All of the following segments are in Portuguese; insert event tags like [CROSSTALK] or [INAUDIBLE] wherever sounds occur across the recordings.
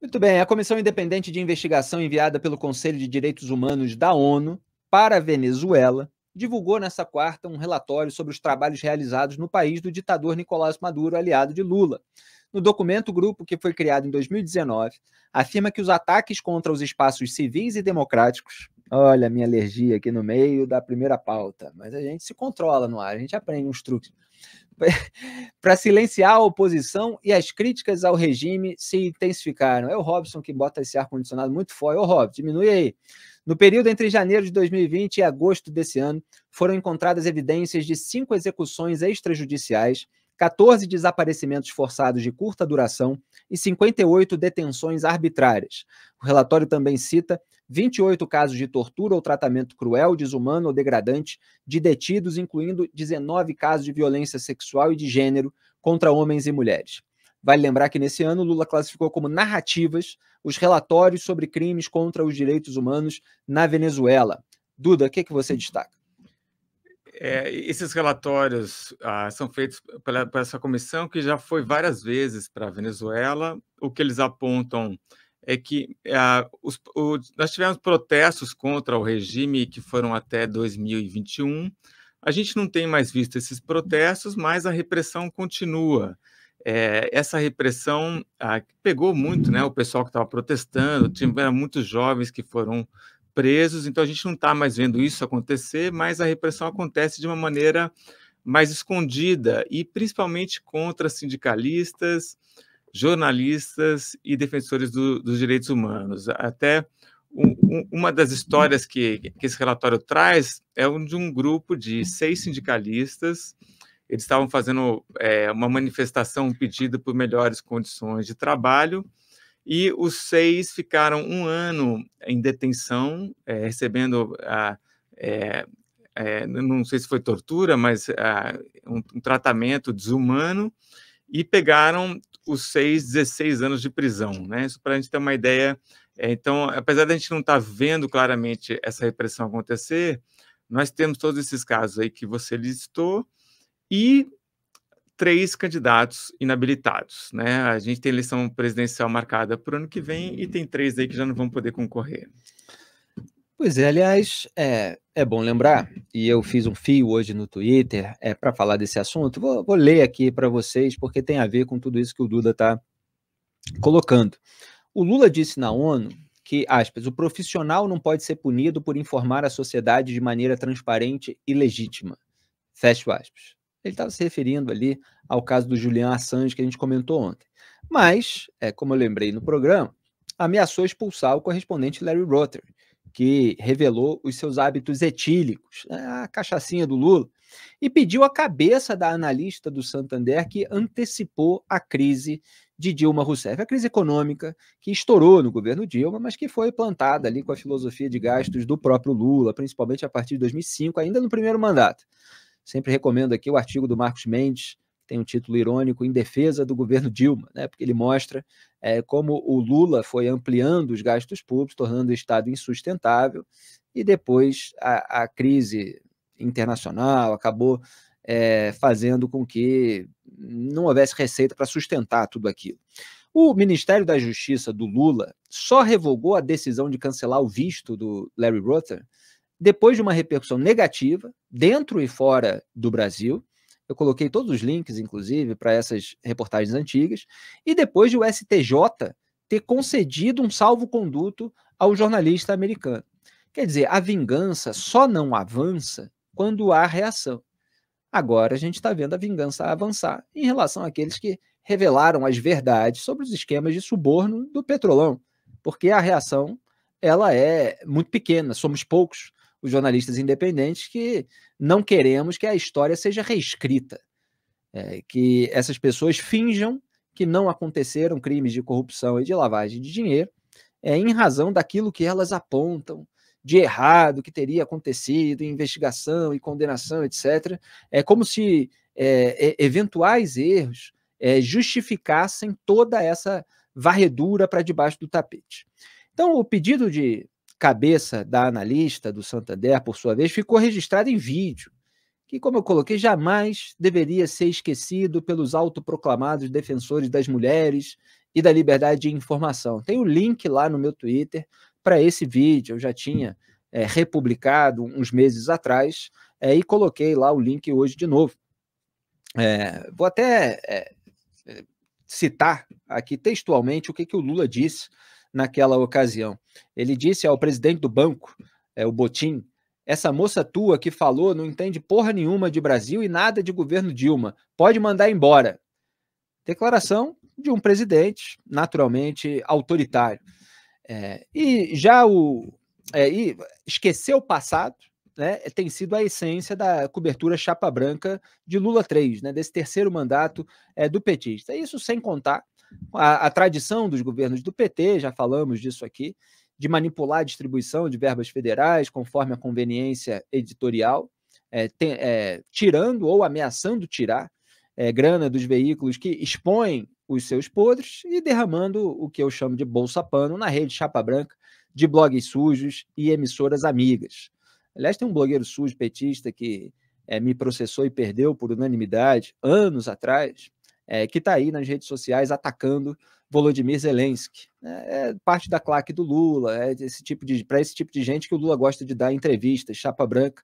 Muito bem, a Comissão Independente de Investigação enviada pelo Conselho de Direitos Humanos da ONU para a Venezuela divulgou nesta quarta um relatório sobre os trabalhos realizados no país do ditador Nicolás Maduro, aliado de Lula. No documento, o grupo, que foi criado em 2019, afirma que os ataques contra os espaços civis e democráticos Olha, minha alergia aqui no meio da primeira pauta. Mas a gente se controla no ar, a gente aprende uns truques. [LAUGHS] para silenciar a oposição e as críticas ao regime se intensificaram. É o Robson que bota esse ar-condicionado muito forte. Ô, Robson, diminui aí. No período entre janeiro de 2020 e agosto desse ano, foram encontradas evidências de cinco execuções extrajudiciais 14 desaparecimentos forçados de curta duração e 58 detenções arbitrárias. O relatório também cita 28 casos de tortura ou tratamento cruel, desumano ou degradante de detidos, incluindo 19 casos de violência sexual e de gênero contra homens e mulheres. Vale lembrar que nesse ano Lula classificou como narrativas os relatórios sobre crimes contra os direitos humanos na Venezuela. Duda, o que, é que você destaca? é, esses relatórios ah, são feitos pela, por essa comissão que já foi várias vezes para a Venezuela. O que eles apontam é que ah, os, o, nós tivemos protestos contra o regime que foram até 2021. A gente não tem mais visto esses protestos, mas a repressão continua. É, essa repressão ah, pegou muito né, o pessoal que estava protestando, tinha muitos jovens que foram presos, então a gente não está mais vendo isso acontecer, mas a repressão acontece de uma maneira mais escondida e principalmente contra sindicalistas, jornalistas e defensores do, dos direitos humanos. Até um, uma das histórias que, que, esse relatório traz é um de um grupo de seis sindicalistas. Eles estavam fazendo é, uma manifestação, um pedido por melhores condições de trabalho e os seis ficaram um ano em detenção, é, recebendo a, é, é, não sei se foi tortura, mas ah, um, um, tratamento desumano, e pegaram os seis 16 anos de prisão. Né? Isso para a gente ter uma ideia. então, apesar da gente não estar tá vendo claramente essa repressão acontecer, nós temos todos esses casos aí que você listou, e três candidatos inabilitados, né? A gente tem eleição presidencial marcada para o ano que vem e uhum. tem três aí que já não vão poder concorrer. Pois é, aliás, é, é bom lembrar, e eu fiz um fio hoje no Twitter é, para falar desse assunto. Vou, vou ler aqui para vocês, porque tem a ver com tudo isso que o Duda está colocando. O Lula disse na ONU que, aspas, o profissional não pode ser punido por informar a sociedade de maneira transparente e legítima. Fecho aspas. Ele estava se referindo ali ao caso do Julian Assange, que a gente comentou ontem. Mas, é, como eu lembrei no programa, ameaçou expulsar o correspondente Larry Rother, que revelou os seus hábitos etílicos, né, a cachaçinha do Lula, e pediu a cabeça da analista do Santander que antecipou a crise de Dilma Rousseff, a crise econômica que estourou no governo Dilma, mas que foi plantada ali com a filosofia de gastos do próprio Lula, principalmente a partir de 2005, ainda no primeiro mandato. Sempre recomendo aqui o artigo do Marcos Mendes, tem um título irônico, Em Defesa do Governo Dilma, né? porque ele mostra é, como o Lula foi ampliando os gastos públicos, tornando o Estado insustentável, e depois a, a crise internacional acabou é, fazendo com que não houvesse receita para sustentar tudo aquilo. O Ministério da Justiça do Lula só revogou a decisão de cancelar o visto do Larry Rother depois de uma repercussão negativa, dentro e fora do Brasil. Eu coloquei todos os links, inclusive, para essas reportagens antigas. E depois de o STJ ter concedido um salvo-conduto ao jornalista americano. Quer dizer, a vingança só não avança quando há reação. Agora a gente está vendo a vingança avançar em relação àqueles que revelaram as verdades sobre os esquemas de suborno do Petrolão, porque a reação ela é muito pequena, somos poucos os jornalistas independentes que não queremos que a história seja reescrita, é, que essas pessoas finjam que não aconteceram crimes de corrupção e de lavagem de dinheiro, é, em razão daquilo que elas apontam de errado que teria acontecido, investigação e condenação, etc. É como se é, é, eventuais erros é, justificassem toda essa varredura para debaixo do tapete. Então, o pedido de cabeça da analista do Santander, por sua vez, ficou registrada em vídeo, que, como eu coloquei, jamais deveria ser esquecido pelos autoproclamados defensores das mulheres e da liberdade de informação. Tem o um link lá no meu Twitter para esse vídeo, eu já tinha é, republicado uns meses atrás, é, e coloquei lá o link hoje de novo. É, vou até é, é, citar aqui textualmente o que, que o Lula disse naquela ocasião. Ele disse ao presidente do banco, é, o Botim, essa moça tua que falou não entende porra nenhuma de Brasil e nada de governo Dilma. Pode mandar embora. Declaração de um presidente naturalmente autoritário. É, e já o. É, e esquecer o passado né, tem sido a essência da cobertura chapa branca de Lula 3, né, desse terceiro mandato é, do petista. Isso sem contar a, a tradição dos governos do PT, já falamos disso aqui, de manipular a distribuição de verbas federais conforme a conveniência editorial, é, tem, é, tirando ou ameaçando tirar é, grana dos veículos que expõem os seus podres e derramando o que eu chamo de bolsa pano na rede chapa branca de blogs sujos e emissoras amigas. Aliás, tem um blogueiro sujo petista que é, me processou e perdeu por unanimidade anos atrás, é, que está aí nas redes sociais atacando Volodymyr Zelensky. É, é, parte da claque do Lula, é esse tipo de para esse tipo de gente que o Lula gosta de dar entrevistas, chapa branca,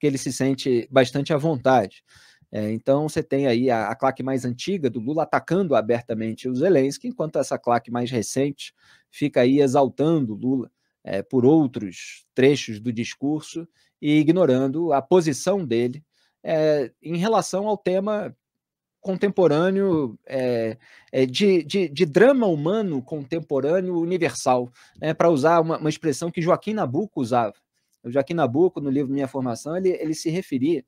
que ele se sente bastante à vontade. É, então você tem aí a, a, claque mais antiga do Lula atacando abertamente o Zelensky, enquanto essa claque mais recente fica aí exaltando o Lula é, por outros trechos do discurso e ignorando a posição dele é, em relação ao tema contemporâneo, é, é, de, de, de, drama humano contemporâneo universal, né, para usar uma, uma, expressão que Joaquim Nabuco usava. O Joaquim Nabuco, no livro Minha Formação, ele, ele se referia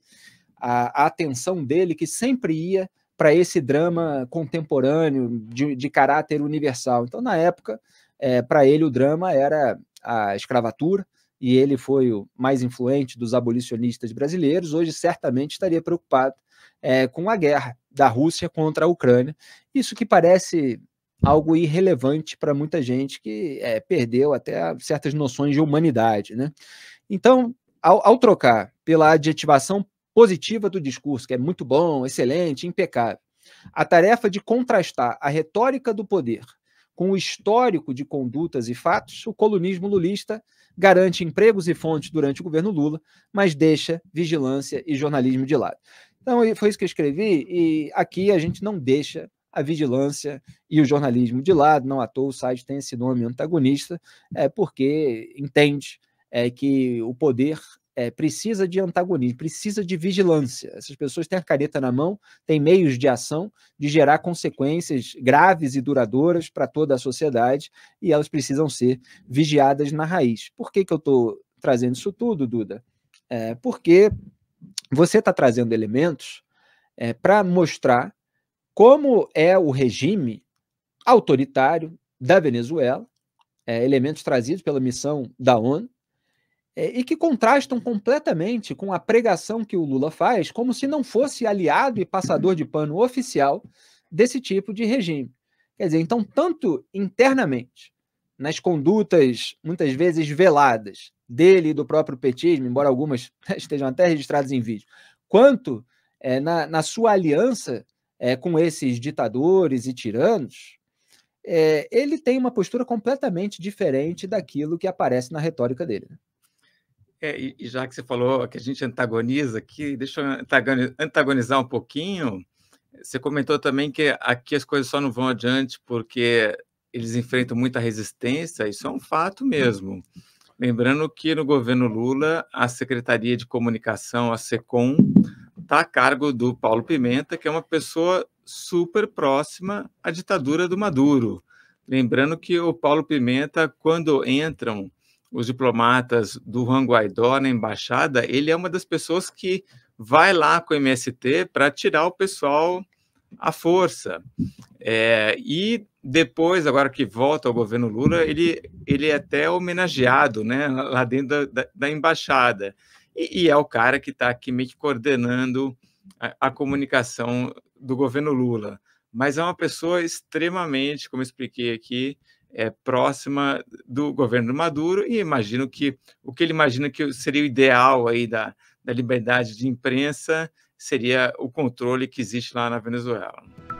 à, à atenção dele que sempre ia para esse drama contemporâneo de, de caráter universal. Então, na época, é, para ele o drama era a escravatura, e ele foi o mais influente dos abolicionistas brasileiros, hoje certamente estaria preocupado é, com a guerra da Rússia contra a Ucrânia. Isso que parece algo irrelevante para muita gente que é, perdeu até certas noções de humanidade. Né? Então, ao, ao, trocar pela adjetivação positiva do discurso, que é muito bom, excelente, impecável, a tarefa de contrastar a retórica do poder com o histórico de condutas e fatos, o colunismo lulista garante empregos e fontes durante o governo Lula, mas deixa vigilância e jornalismo de lado. Então, foi isso que eu escrevi, e aqui a gente não deixa a vigilância e o jornalismo de lado, não à toa o site tem esse nome antagonista, é porque entende é, que o poder é, precisa de antagonismo, precisa de vigilância. Essas pessoas têm a careta na mão, têm meios de ação de gerar consequências graves e duradouras para toda a sociedade e elas precisam ser vigiadas na raiz. Por que, que eu estou trazendo isso tudo, Duda? É, porque você está trazendo elementos é, eh, para mostrar como é o regime autoritário da Venezuela, é, elementos trazidos pela missão da ONU, é, e que contrastam completamente com a pregação que o Lula faz, como se não fosse aliado e passador de pano oficial desse tipo de regime. Quer dizer, então, tanto internamente nas condutas, muitas vezes veladas, dele e do próprio petismo, embora algumas [LAUGHS] estejam até registradas em vídeo, quanto é, na, na, sua aliança é, com esses ditadores e tiranos, é, ele tem uma postura completamente diferente daquilo que aparece na retórica dele. Né? É, e já que você falou que a gente antagoniza aqui, deixa eu antagonizar um pouquinho. Você comentou também que aqui as coisas só não vão adiante porque eles enfrentam muita resistência, isso é um fato hum. mesmo. Lembrando que no governo Lula, a Secretaria de Comunicação, a SECOM, está a cargo do Paulo Pimenta, que é uma pessoa super próxima à ditadura do Maduro. Lembrando que o Paulo Pimenta, quando entram os diplomatas do Juan Guaidó na embaixada, ele é uma das pessoas que vai lá com o MST para tirar o pessoal a força. É, e depois, agora que volta ao governo Lula, ele, ele é até homenageado né, lá dentro da, da embaixada. E, e, é o cara que está aqui meio que coordenando a, a, comunicação do governo Lula. Mas é uma pessoa extremamente, como expliquei aqui, é, próxima do governo Maduro e imagino que o que ele imagina que seria o ideal aí da, da liberdade de imprensa seria o controle que existe lá na Venezuela.